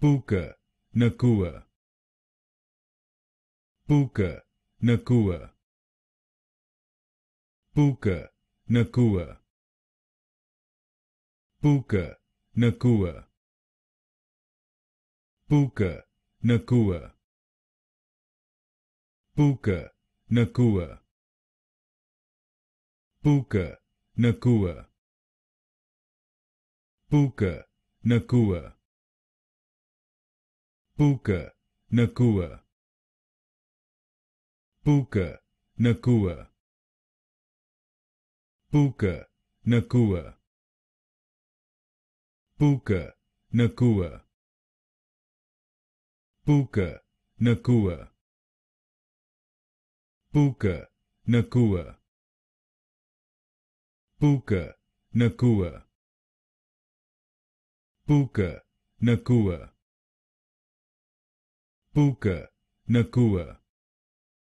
Puka Nakua Puka Nakua Puka Nakua Puka Nakua Puka Nakua Puka Nakua Puka Nakua Puka Nakua Puka Nakua Puka Nakua Puka Nakua Puka Nakua Puka Nakua Puka Nakua Puka Nakua Puka Nakua Puka, Nakua.